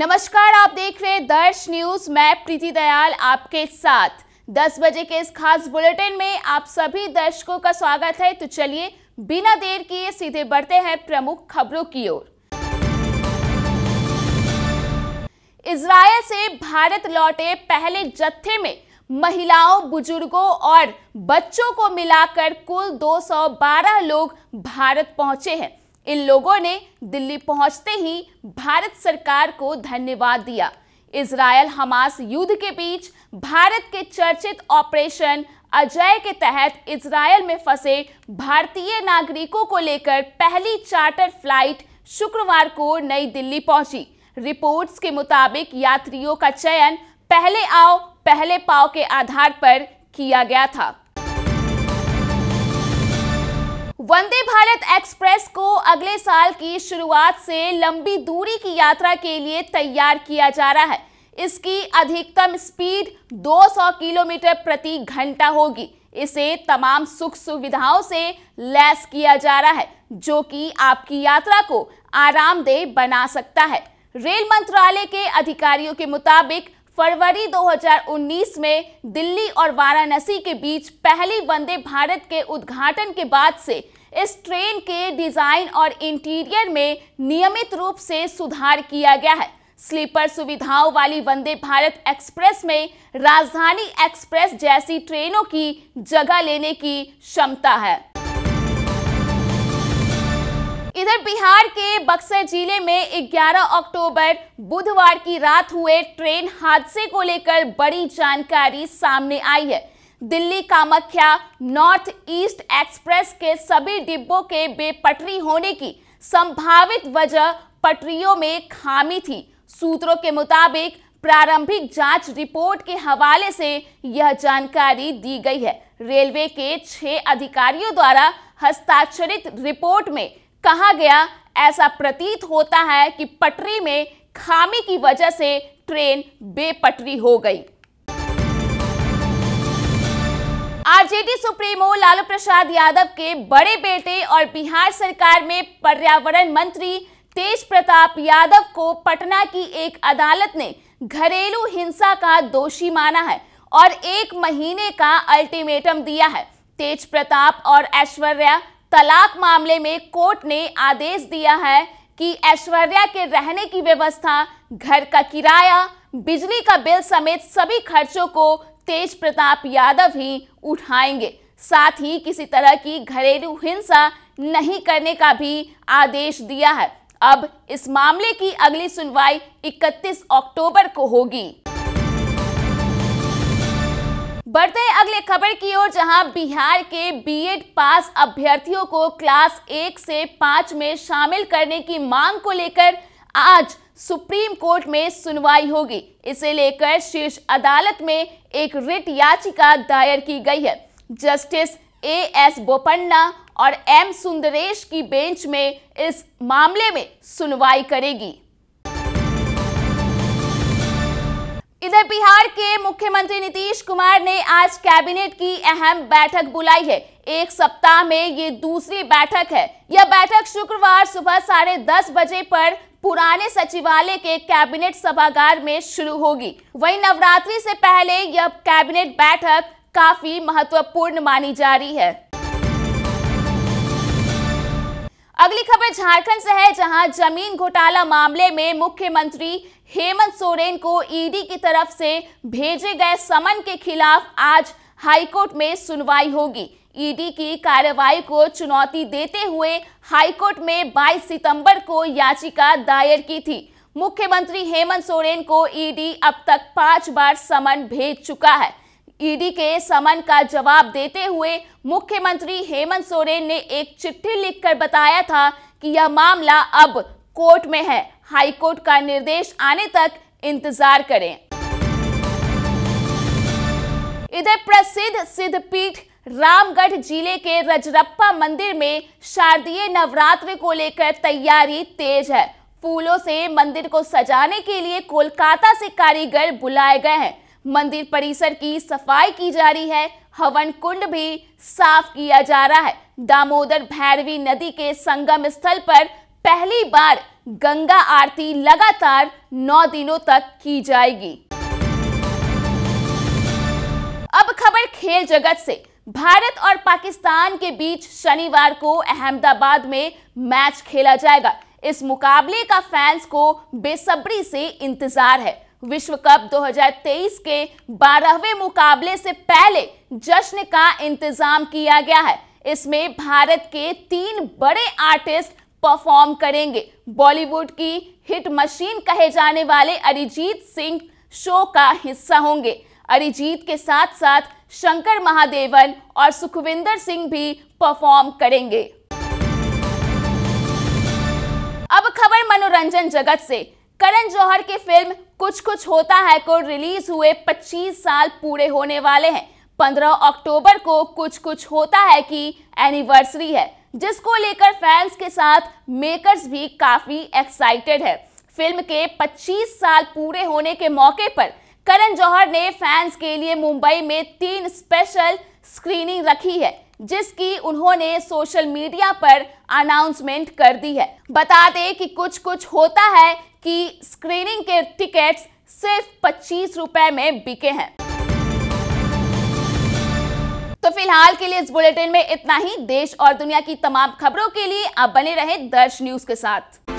नमस्कार आप देख रहे हैं दर्श न्यूज मैं प्रीति दयाल आपके साथ 10 बजे के इस खास बुलेटिन में आप सभी दर्शकों का स्वागत है तो चलिए बिना देर किए सीधे बढ़ते हैं प्रमुख खबरों की ओर इसराइल से भारत लौटे पहले जत्थे में महिलाओं बुजुर्गों और बच्चों को मिलाकर कुल 212 लोग भारत पहुंचे हैं इन लोगों ने दिल्ली पहुंचते ही भारत सरकार को धन्यवाद दिया इसराइल हमास युद्ध के बीच भारत के चर्चित ऑपरेशन अजय के तहत इसराइल में फंसे भारतीय नागरिकों को लेकर पहली चार्टर फ्लाइट शुक्रवार को नई दिल्ली पहुंची रिपोर्ट्स के मुताबिक यात्रियों का चयन पहले आओ पहले पाओ के आधार पर किया गया था वंदे भारत एक्सप्रेस को अगले साल की शुरुआत से लंबी दूरी की यात्रा के लिए तैयार किया जा रहा है इसकी अधिकतम स्पीड 200 किलोमीटर प्रति घंटा होगी इसे तमाम सुख सुविधाओं से लैस किया जा रहा है जो कि आपकी यात्रा को आरामदेह बना सकता है रेल मंत्रालय के अधिकारियों के मुताबिक फरवरी 2019 में दिल्ली और वाराणसी के बीच पहली वंदे भारत के उद्घाटन के बाद से इस ट्रेन के डिजाइन और इंटीरियर में नियमित रूप से सुधार किया गया है स्लीपर सुविधाओं वाली वंदे भारत एक्सप्रेस में राजधानी एक्सप्रेस जैसी ट्रेनों की जगह लेने की क्षमता है इधर बिहार के बक्सर जिले में 11 अक्टूबर बुधवार की रात हुए ट्रेन हादसे को लेकर बड़ी जानकारी सामने आई है Delhi Kamakhya North East Express के सभी डिब्बों के बेपटरी होने की संभावित वजह पटरियों में खामी थी सूत्रों के मुताबिक प्रारंभिक जांच रिपोर्ट के हवाले से यह जानकारी दी गई है रेलवे के छह अधिकारियों द्वारा हस्ताक्षरित रिपोर्ट में कहा गया ऐसा प्रतीत होता है कि पटरी में खामी की वजह से ट्रेन बेपटरी हो गई आरजेडी सुप्रीमो लालू प्रसाद यादव के बड़े बेटे और बिहार सरकार में पर्यावरण मंत्री तेज प्रताप यादव को पटना की एक अदालत ने घरेलू हिंसा का दोषी माना है और एक महीने का अल्टीमेटम दिया है तेज प्रताप और ऐश्वर्या तलाक मामले में कोर्ट ने आदेश दिया है कि ऐश्वर्या के रहने की व्यवस्था घर का किराया बिजली का बिल समेत सभी खर्चों को तेज प्रताप यादव ही उठाएंगे साथ ही किसी तरह की घरेलू हिंसा नहीं करने का भी आदेश दिया है अब इस मामले की अगली सुनवाई 31 अक्टूबर को होगी बढ़ते हैं अगले खबर की ओर जहां बिहार के बीएड पास अभ्यर्थियों को क्लास एक से पांच में शामिल करने की मांग को लेकर आज सुप्रीम कोर्ट में सुनवाई होगी इसे लेकर शीर्ष अदालत में एक रिट याचिका दायर की गई है जस्टिस ए एस बोपन्ना और एम सुंदरेश की बेंच में इस मामले में सुनवाई करेगी इधर बिहार के मुख्यमंत्री नीतीश कुमार ने आज कैबिनेट की अहम बैठक बुलाई है एक सप्ताह में ये दूसरी बैठक है यह बैठक शुक्रवार सुबह साढ़े दस बजे पर पुराने सचिवालय के कैबिनेट सभागार में शुरू होगी वहीं नवरात्रि से पहले यह कैबिनेट बैठक काफी महत्वपूर्ण मानी जा रही है अगली खबर झारखंड से है जहां जमीन घोटाला मामले में मुख्यमंत्री हेमंत सोरेन को ईडी की तरफ से भेजे गए समन के खिलाफ आज हाईकोर्ट में सुनवाई होगी ईडी की कार्रवाई को चुनौती देते हुए हाईकोर्ट में 22 सितंबर को याचिका दायर की थी मुख्यमंत्री हेमंत सोरेन को ईडी अब तक पांच बार समन भेज चुका है ईडी के समन का जवाब देते हुए मुख्यमंत्री हेमंत सोरेन ने एक चिट्ठी लिखकर बताया था कि यह मामला अब कोर्ट में है हाईकोर्ट का निर्देश आने तक इंतजार करें इधर प्रसिद्ध सिद्धपीठ रामगढ़ जिले के रजरप्पा मंदिर में शारदीय नवरात्र को लेकर तैयारी तेज है फूलों से मंदिर को सजाने के लिए कोलकाता से कारीगर बुलाए गए हैं मंदिर परिसर की सफाई की जा रही है हवन कुंड भी साफ किया जा रहा है दामोदर भैरवी नदी के संगम स्थल पर पहली बार गंगा आरती लगातार नौ दिनों तक की जाएगी अब खबर खेल जगत से भारत और पाकिस्तान के बीच शनिवार को अहमदाबाद में मैच खेला जाएगा इस मुकाबले का फैंस को बेसब्री से इंतजार है विश्व कप 2023 के 12वें मुकाबले से पहले जश्न का इंतजाम किया गया है इसमें भारत के तीन बड़े आर्टिस्ट परफॉर्म करेंगे बॉलीवुड की हिट मशीन कहे जाने वाले अरिजीत सिंह शो का हिस्सा होंगे अरिजीत के साथ साथ शंकर महादेवन और सुखविंदर सिंह भी परफॉर्म करेंगे अब खबर मनोरंजन जगत से करण जौहर की फिल्म कुछ कुछ होता है को रिलीज हुए 25 साल पूरे होने वाले हैं 15 अक्टूबर को कुछ कुछ होता है की एनिवर्सरी है जिसको लेकर फैंस के साथ मेकर्स भी काफी एक्साइटेड है फिल्म के 25 साल पूरे होने के मौके पर करण जौहर ने फैंस के लिए मुंबई में तीन स्पेशल स्क्रीनिंग रखी है जिसकी उन्होंने सोशल मीडिया पर अनाउंसमेंट कर दी है बता दें कि कुछ कुछ होता है कि स्क्रीनिंग के टिकट्स सिर्फ पच्चीस रुपए में बिके हैं तो फिलहाल के लिए इस बुलेटिन में इतना ही देश और दुनिया की तमाम खबरों के लिए आप बने रहे दर्श न्यूज के साथ